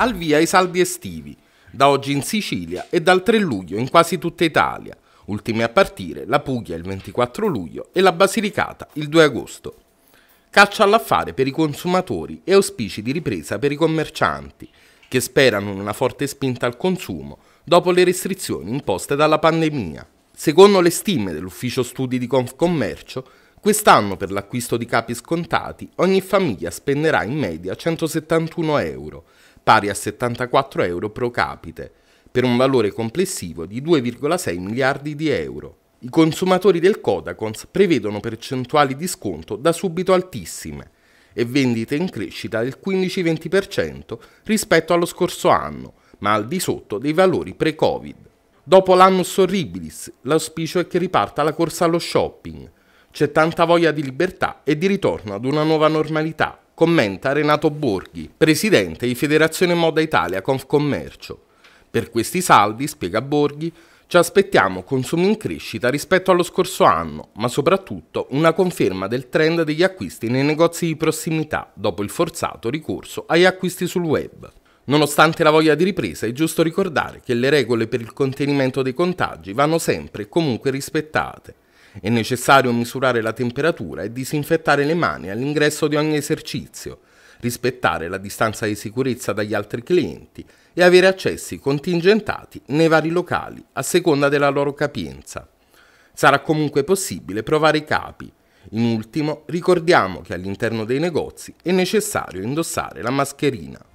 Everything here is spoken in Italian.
al via i saldi estivi, da oggi in Sicilia e dal 3 luglio in quasi tutta Italia, ultime a partire la Puglia il 24 luglio e la Basilicata il 2 agosto. Caccia all'affare per i consumatori e auspici di ripresa per i commercianti, che sperano in una forte spinta al consumo dopo le restrizioni imposte dalla pandemia. Secondo le stime dell'ufficio studi di Confcommercio, quest'anno per l'acquisto di capi scontati ogni famiglia spenderà in media 171 euro, pari a 74 euro pro capite, per un valore complessivo di 2,6 miliardi di euro. I consumatori del Kodakons prevedono percentuali di sconto da subito altissime e vendite in crescita del 15-20% rispetto allo scorso anno, ma al di sotto dei valori pre-Covid. Dopo l'annus horribilis, l'auspicio è che riparta la corsa allo shopping. C'è tanta voglia di libertà e di ritorno ad una nuova normalità. Commenta Renato Borghi, presidente di Federazione Moda Italia Confcommercio. Per questi saldi, spiega Borghi, ci aspettiamo consumi in crescita rispetto allo scorso anno, ma soprattutto una conferma del trend degli acquisti nei negozi di prossimità dopo il forzato ricorso agli acquisti sul web. Nonostante la voglia di ripresa, è giusto ricordare che le regole per il contenimento dei contagi vanno sempre e comunque rispettate. È necessario misurare la temperatura e disinfettare le mani all'ingresso di ogni esercizio, rispettare la distanza di sicurezza dagli altri clienti e avere accessi contingentati nei vari locali a seconda della loro capienza. Sarà comunque possibile provare i capi. In ultimo, ricordiamo che all'interno dei negozi è necessario indossare la mascherina.